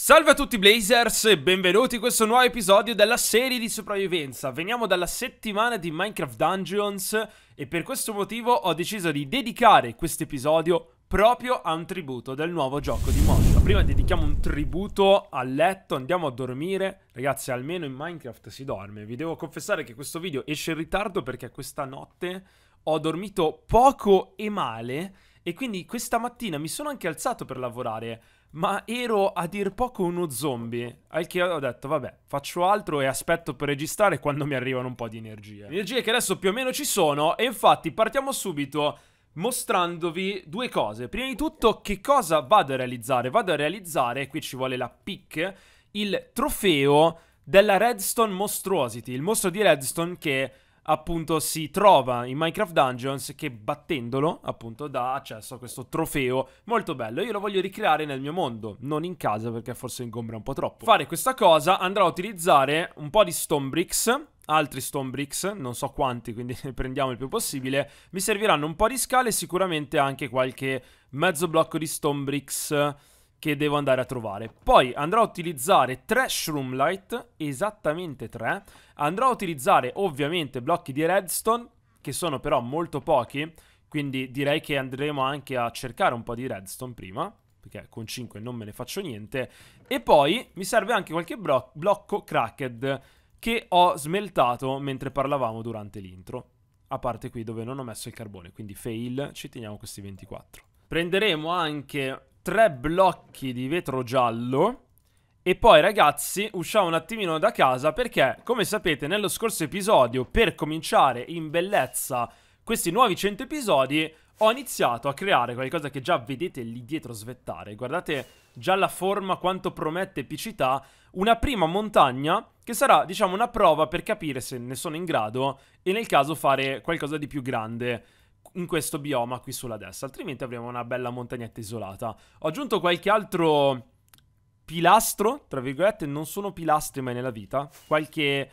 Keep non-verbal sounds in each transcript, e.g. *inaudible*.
Salve a tutti Blazers e benvenuti in questo nuovo episodio della serie di sopravvivenza. Veniamo dalla settimana di Minecraft Dungeons e per questo motivo ho deciso di dedicare questo episodio proprio a un tributo del nuovo gioco di Mondo. Prima dedichiamo un tributo al letto, andiamo a dormire. Ragazzi, almeno in Minecraft si dorme. Vi devo confessare che questo video esce in ritardo perché questa notte ho dormito poco e male e quindi questa mattina mi sono anche alzato per lavorare, ma ero a dir poco uno zombie. Al che ho detto, vabbè, faccio altro e aspetto per registrare quando mi arrivano un po' di energie. Energie che adesso più o meno ci sono, e infatti partiamo subito mostrandovi due cose. Prima di tutto, che cosa vado a realizzare? Vado a realizzare, qui ci vuole la pick, il trofeo della Redstone Monstrosity, il mostro di Redstone che appunto si trova in Minecraft Dungeons che battendolo appunto dà accesso a questo trofeo molto bello. Io lo voglio ricreare nel mio mondo, non in casa perché forse ingombra un po' troppo. Fare questa cosa andrò a utilizzare un po' di stone bricks altri stone bricks, non so quanti, quindi ne *laughs* prendiamo il più possibile. Mi serviranno un po' di scale e sicuramente anche qualche mezzo blocco di stone bricks che devo andare a trovare. Poi andrò a utilizzare tre shroom light, esattamente tre. Andrò a utilizzare ovviamente blocchi di redstone, che sono però molto pochi, quindi direi che andremo anche a cercare un po' di redstone prima, perché con 5 non me ne faccio niente. E poi mi serve anche qualche blocco cracked che ho smeltato mentre parlavamo durante l'intro. A parte qui dove non ho messo il carbone, quindi fail, ci teniamo questi 24. Prenderemo anche tre blocchi di vetro giallo. E poi ragazzi usciamo un attimino da casa perché come sapete nello scorso episodio per cominciare in bellezza questi nuovi 100 episodi ho iniziato a creare qualcosa che già vedete lì dietro svettare. Guardate già la forma quanto promette epicità, una prima montagna che sarà diciamo una prova per capire se ne sono in grado e nel caso fare qualcosa di più grande in questo bioma qui sulla destra, altrimenti avremo una bella montagnetta isolata. Ho aggiunto qualche altro pilastro, tra virgolette, non sono pilastri mai nella vita, qualche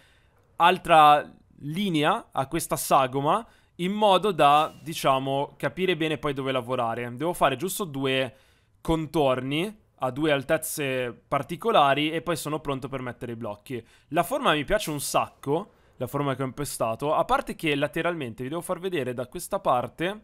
altra linea a questa sagoma in modo da, diciamo, capire bene poi dove lavorare. Devo fare giusto due contorni a due altezze particolari e poi sono pronto per mettere i blocchi. La forma mi piace un sacco la forma che ho impestato. A parte che lateralmente vi devo far vedere da questa parte,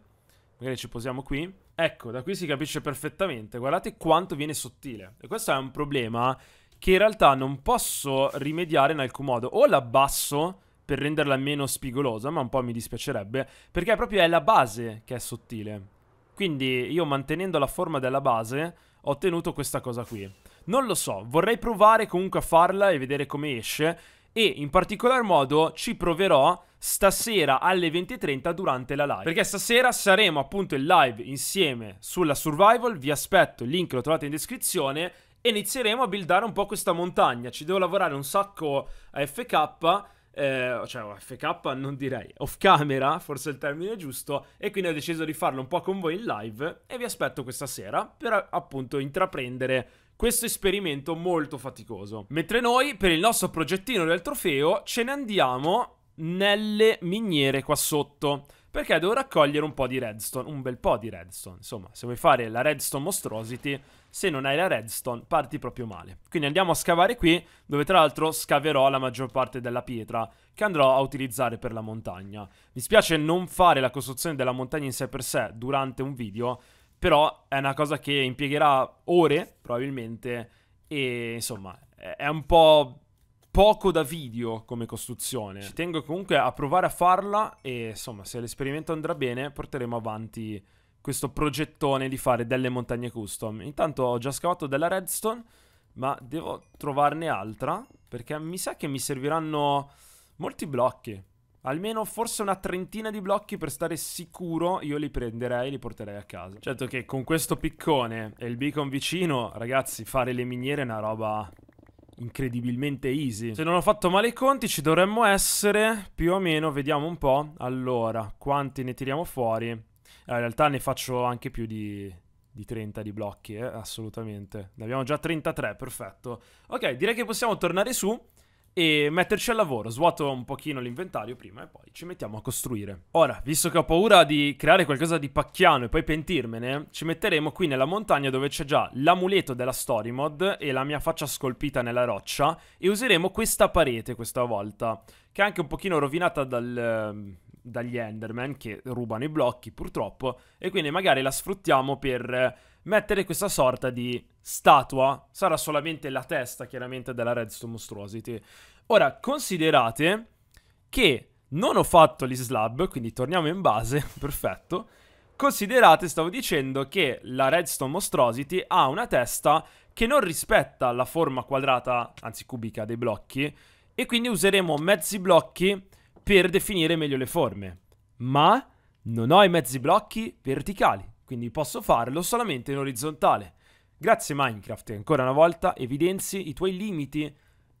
magari ci posiamo qui. Ecco, da qui si capisce perfettamente, guardate quanto viene sottile. E questo è un problema che in realtà non posso rimediare in alcun modo. O l'abbasso per renderla meno spigolosa, ma un po' mi dispiacerebbe, perché proprio è la base che è sottile. Quindi io mantenendo la forma della base ho ottenuto questa cosa qui. Non lo so, vorrei provare comunque a farla e vedere come esce e in particolar modo ci proverò stasera alle 20.30 durante la live. Perché stasera saremo appunto in live insieme sulla survival, vi aspetto, il link lo trovate in descrizione e inizieremo a buildare un po' questa montagna. Ci devo lavorare un sacco a FK. Eh, cioè FK non direi off camera, forse è il termine giusto, e quindi ho deciso di farlo un po' con voi in live e vi aspetto questa sera per appunto intraprendere questo esperimento molto faticoso. Mentre noi, per il nostro progettino del trofeo, ce ne andiamo nelle miniere qua sotto. Perché devo raccogliere un po' di redstone, un bel po' di redstone. Insomma, se vuoi fare la redstone mostrosity, se non hai la redstone parti proprio male. Quindi andiamo a scavare qui, dove tra l'altro scaverò la maggior parte della pietra che andrò a utilizzare per la montagna. Mi spiace non fare la costruzione della montagna in sé per sé durante un video, però è una cosa che impiegherà ore probabilmente e insomma è un po' poco da video come costruzione. Ci tengo comunque a provare a farla e insomma se l'esperimento andrà bene porteremo avanti questo progettone di fare delle montagne custom. Intanto ho già scavato della redstone ma devo trovarne altra perché mi sa che mi serviranno molti blocchi. Almeno forse una trentina di blocchi per stare sicuro io li prenderei e li porterei a casa. Certo che con questo piccone e il beacon vicino, ragazzi, fare le miniere è una roba incredibilmente easy. Se non ho fatto male i conti ci dovremmo essere più o meno, vediamo un po'. Allora, quanti ne tiriamo fuori? Allora, eh, in realtà ne faccio anche più di, di 30 di blocchi, eh? assolutamente. Ne abbiamo già 33, perfetto. Ok, direi che possiamo tornare su e metterci al lavoro. Svuoto un pochino l'inventario prima e poi ci mettiamo a costruire. Ora, visto che ho paura di creare qualcosa di pacchiano e poi pentirmene, ci metteremo qui nella montagna dove c'è già l'amuleto della story mod e la mia faccia scolpita nella roccia e useremo questa parete questa volta, che è anche un pochino rovinata dal, dagli Enderman che rubano i blocchi purtroppo e quindi magari la sfruttiamo per mettere questa sorta di statua, sarà solamente la testa chiaramente della Redstone Monstruosity. Ora, considerate che non ho fatto gli slab, quindi torniamo in base, *laughs* perfetto. Considerate, stavo dicendo, che la Redstone Monstrosity ha una testa che non rispetta la forma quadrata, anzi cubica, dei blocchi, e quindi useremo mezzi blocchi per definire meglio le forme. Ma non ho i mezzi blocchi verticali quindi posso farlo solamente in orizzontale. Grazie Minecraft, ancora una volta evidenzi i tuoi limiti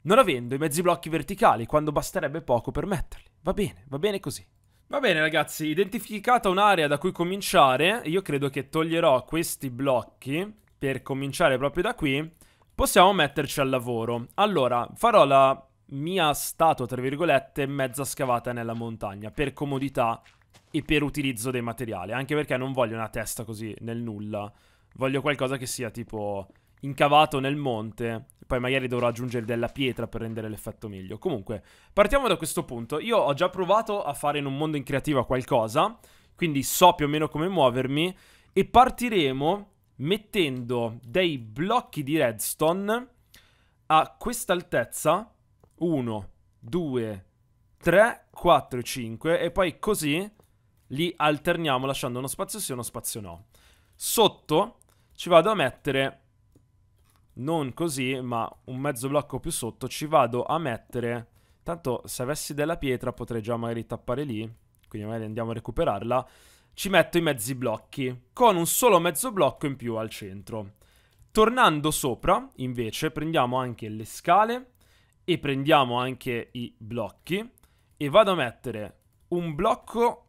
non avendo i mezzi blocchi verticali quando basterebbe poco per metterli. Va bene, va bene così. Va bene ragazzi, identificata un'area da cui cominciare, io credo che toglierò questi blocchi per cominciare proprio da qui, possiamo metterci al lavoro. Allora, farò la mia statua, tra virgolette, mezza scavata nella montagna, per comodità e per utilizzo dei materiali. Anche perché non voglio una testa così nel nulla. Voglio qualcosa che sia tipo incavato nel monte. Poi magari dovrò aggiungere della pietra per rendere l'effetto meglio. Comunque, partiamo da questo punto. Io ho già provato a fare in un mondo in creativa qualcosa. Quindi so più o meno come muovermi. E partiremo mettendo dei blocchi di redstone a questa altezza. 1, 2, 3, 4, 5. E poi così li alterniamo lasciando uno spazio sì e uno spazio no. Sotto ci vado a mettere, non così, ma un mezzo blocco più sotto, ci vado a mettere... Tanto se avessi della pietra potrei già magari tappare lì, quindi magari andiamo a recuperarla. Ci metto i mezzi blocchi, con un solo mezzo blocco in più al centro. Tornando sopra, invece, prendiamo anche le scale e prendiamo anche i blocchi e vado a mettere un blocco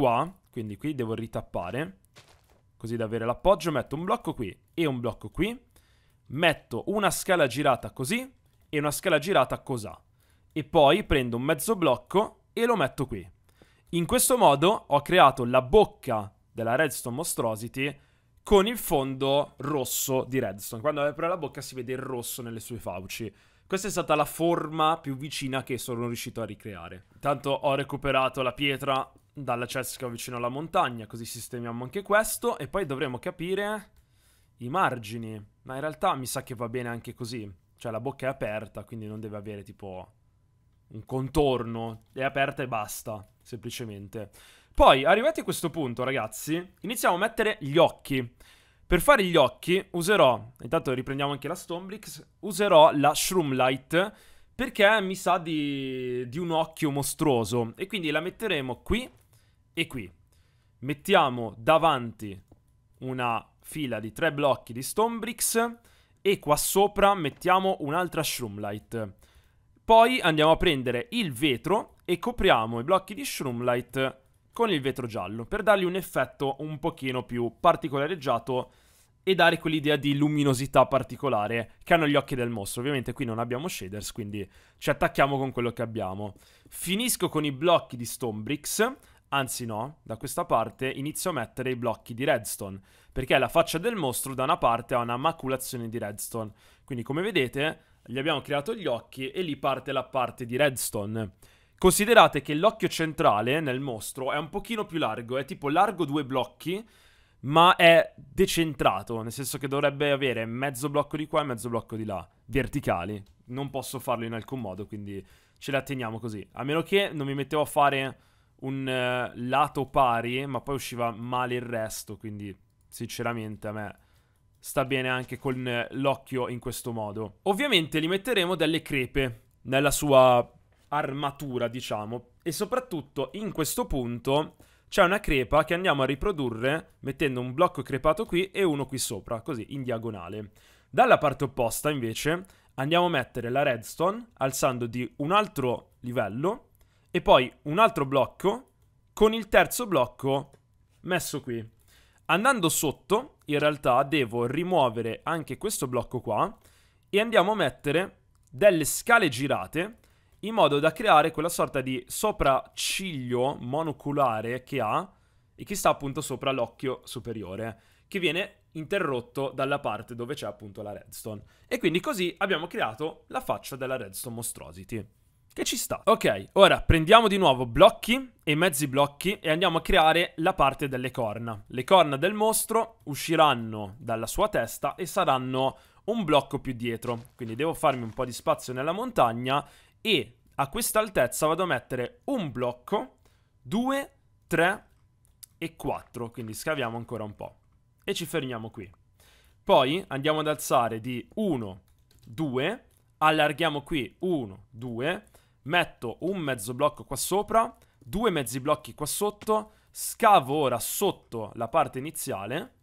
qua, quindi qui devo ritappare, così da avere l'appoggio, metto un blocco qui e un blocco qui, metto una scala girata così e una scala girata così, e poi prendo un mezzo blocco e lo metto qui. In questo modo ho creato la bocca della Redstone mostrosity con il fondo rosso di Redstone. Quando apre la bocca si vede il rosso nelle sue fauci. Questa è stata la forma più vicina che sono riuscito a ricreare. Intanto ho recuperato la pietra dalla cesca vicino alla montagna, così sistemiamo anche questo e poi dovremo capire i margini, ma in realtà mi sa che va bene anche così, cioè la bocca è aperta, quindi non deve avere tipo un contorno, è aperta e basta, semplicemente. Poi, arrivati a questo punto, ragazzi, iniziamo a mettere gli occhi. Per fare gli occhi userò, intanto riprendiamo anche la Stombrix, userò la Shroom Light perché mi sa di, di un occhio mostruoso e quindi la metteremo qui e qui mettiamo davanti una fila di tre blocchi di Stonebricks e qua sopra mettiamo un'altra shroom light. Poi andiamo a prendere il vetro e copriamo i blocchi di shroom light con il vetro giallo per dargli un effetto un pochino più particolareggiato e dare quell'idea di luminosità particolare che hanno gli occhi del mostro. Ovviamente qui non abbiamo shaders, quindi ci attacchiamo con quello che abbiamo. Finisco con i blocchi di Stonebricks, anzi no, da questa parte inizio a mettere i blocchi di redstone, perché la faccia del mostro da una parte ha una maculazione di redstone. Quindi come vedete gli abbiamo creato gli occhi e lì parte la parte di redstone. Considerate che l'occhio centrale nel mostro è un pochino più largo, è tipo largo due blocchi, ma è decentrato, nel senso che dovrebbe avere mezzo blocco di qua e mezzo blocco di là, verticali. Non posso farlo in alcun modo, quindi ce la teniamo così. A meno che non mi mettevo a fare un eh, lato pari, ma poi usciva male il resto, quindi sinceramente a me sta bene anche con eh, l'occhio in questo modo. Ovviamente gli metteremo delle crepe nella sua armatura, diciamo, e soprattutto in questo punto c'è una crepa che andiamo a riprodurre mettendo un blocco crepato qui e uno qui sopra, così in diagonale. Dalla parte opposta invece andiamo a mettere la redstone alzando di un altro livello e poi un altro blocco con il terzo blocco messo qui. Andando sotto, in realtà, devo rimuovere anche questo blocco qua e andiamo a mettere delle scale girate in modo da creare quella sorta di sopracciglio monoculare che ha e che sta appunto sopra l'occhio superiore, che viene interrotto dalla parte dove c'è appunto la redstone. E quindi così abbiamo creato la faccia della redstone mostrosity. Che ci sta. Ok, ora prendiamo di nuovo blocchi e mezzi blocchi e andiamo a creare la parte delle corna. Le corna del mostro usciranno dalla sua testa e saranno un blocco più dietro. Quindi devo farmi un po' di spazio nella montagna e a questa altezza vado a mettere un blocco, due, tre e quattro. Quindi scaviamo ancora un po'. E ci fermiamo qui. Poi andiamo ad alzare di 1, 2, allarghiamo qui 1, 2 metto un mezzo blocco qua sopra, due mezzi blocchi qua sotto, scavo ora sotto la parte iniziale,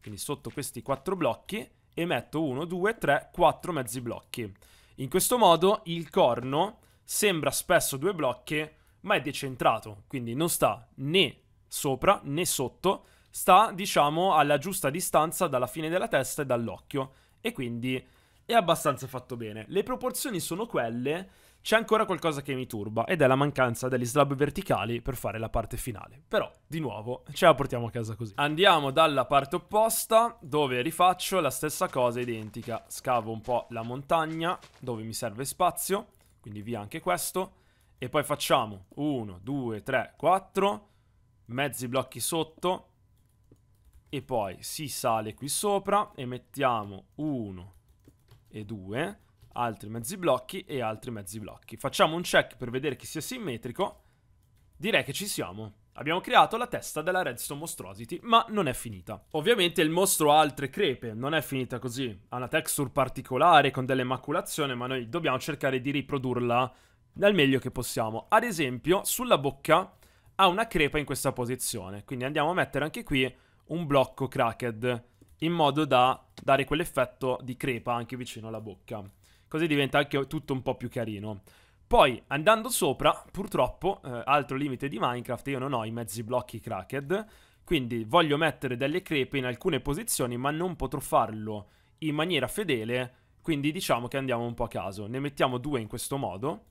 quindi sotto questi quattro blocchi, e metto uno, due, tre, quattro mezzi blocchi. In questo modo il corno sembra spesso due blocchi, ma è decentrato, quindi non sta né sopra né sotto, sta diciamo alla giusta distanza dalla fine della testa e dall'occhio, e quindi è abbastanza fatto bene. Le proporzioni sono quelle c'è ancora qualcosa che mi turba ed è la mancanza degli slab verticali per fare la parte finale. Però, di nuovo, ce la portiamo a casa così. Andiamo dalla parte opposta dove rifaccio la stessa cosa identica. Scavo un po' la montagna dove mi serve spazio, quindi via anche questo. E poi facciamo 1, 2, 3, 4, mezzi blocchi sotto e poi si sale qui sopra e mettiamo 1 e 2 altri mezzi blocchi e altri mezzi blocchi. Facciamo un check per vedere che sia simmetrico. Direi che ci siamo. Abbiamo creato la testa della Redstone Monstrosity, ma non è finita. Ovviamente il mostro ha altre crepe, non è finita così. Ha una texture particolare, con delle maculazioni, ma noi dobbiamo cercare di riprodurla nel meglio che possiamo. Ad esempio, sulla bocca ha una crepa in questa posizione, quindi andiamo a mettere anche qui un blocco cracked, in modo da dare quell'effetto di crepa anche vicino alla bocca così diventa anche tutto un po' più carino. Poi andando sopra, purtroppo, eh, altro limite di Minecraft, io non ho i mezzi blocchi cracked, quindi voglio mettere delle crepe in alcune posizioni, ma non potrò farlo in maniera fedele, quindi diciamo che andiamo un po' a caso. Ne mettiamo due in questo modo,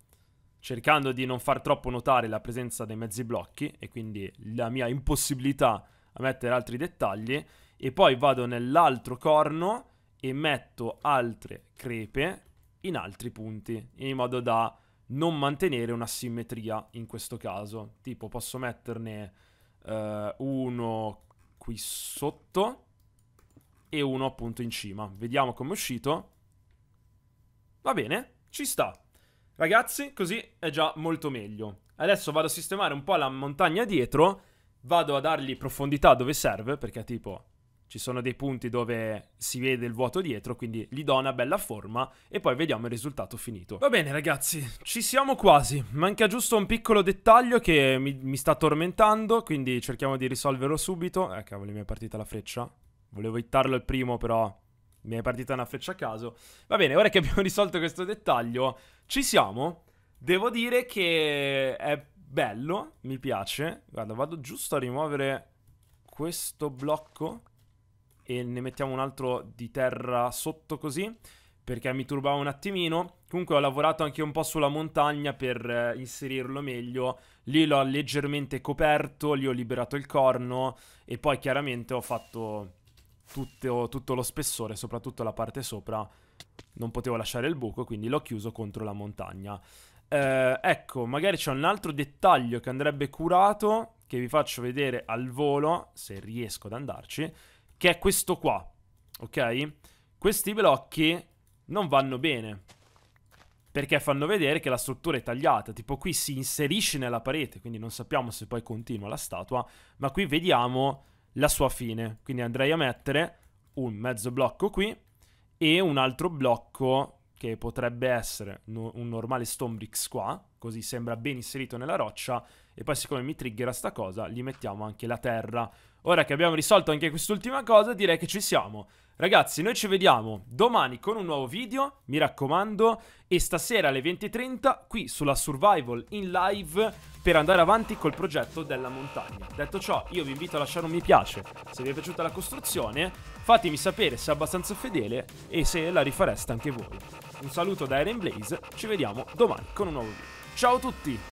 cercando di non far troppo notare la presenza dei mezzi blocchi e quindi la mia impossibilità a mettere altri dettagli. E poi vado nell'altro corno e metto altre crepe in altri punti, in modo da non mantenere una simmetria in questo caso. Tipo posso metterne eh, uno qui sotto e uno appunto in cima. Vediamo come è uscito. Va bene, ci sta. Ragazzi, così è già molto meglio. Adesso vado a sistemare un po' la montagna dietro, vado a dargli profondità dove serve, perché tipo ci sono dei punti dove si vede il vuoto dietro, quindi gli do una bella forma e poi vediamo il risultato finito. Va bene ragazzi, ci siamo quasi, manca giusto un piccolo dettaglio che mi, mi sta tormentando, quindi cerchiamo di risolverlo subito. Eh cavolo, mi è partita la freccia, volevo hittarlo il primo però mi è partita una freccia a caso. Va bene, ora che abbiamo *laughs* risolto questo dettaglio, ci siamo. Devo dire che è bello, mi piace. Guarda, vado giusto a rimuovere questo blocco e ne mettiamo un altro di terra sotto così perché mi turbava un attimino. Comunque ho lavorato anche un po' sulla montagna per eh, inserirlo meglio. Lì l'ho leggermente coperto, lì ho liberato il corno e poi chiaramente ho fatto tutto, tutto lo spessore, soprattutto la parte sopra. Non potevo lasciare il buco, quindi l'ho chiuso contro la montagna. Eh, ecco, magari c'è un altro dettaglio che andrebbe curato, che vi faccio vedere al volo, se riesco ad andarci che è questo qua, ok? Questi blocchi non vanno bene, perché fanno vedere che la struttura è tagliata, tipo qui si inserisce nella parete, quindi non sappiamo se poi continua la statua, ma qui vediamo la sua fine, quindi andrei a mettere un mezzo blocco qui e un altro blocco che potrebbe essere un normale Stonebricks qua, così sembra ben inserito nella roccia, e poi siccome mi triggera sta cosa, gli mettiamo anche la terra. Ora che abbiamo risolto anche quest'ultima cosa, direi che ci siamo. Ragazzi, noi ci vediamo domani con un nuovo video, mi raccomando, e stasera alle 20.30 qui sulla Survival in live per andare avanti col progetto della montagna. Detto ciò, io vi invito a lasciare un mi piace se vi è piaciuta la costruzione, fatemi sapere se è abbastanza fedele e se la rifareste anche voi. Un saluto da Eren Blaze, ci vediamo domani con un nuovo video. Ciao a tutti!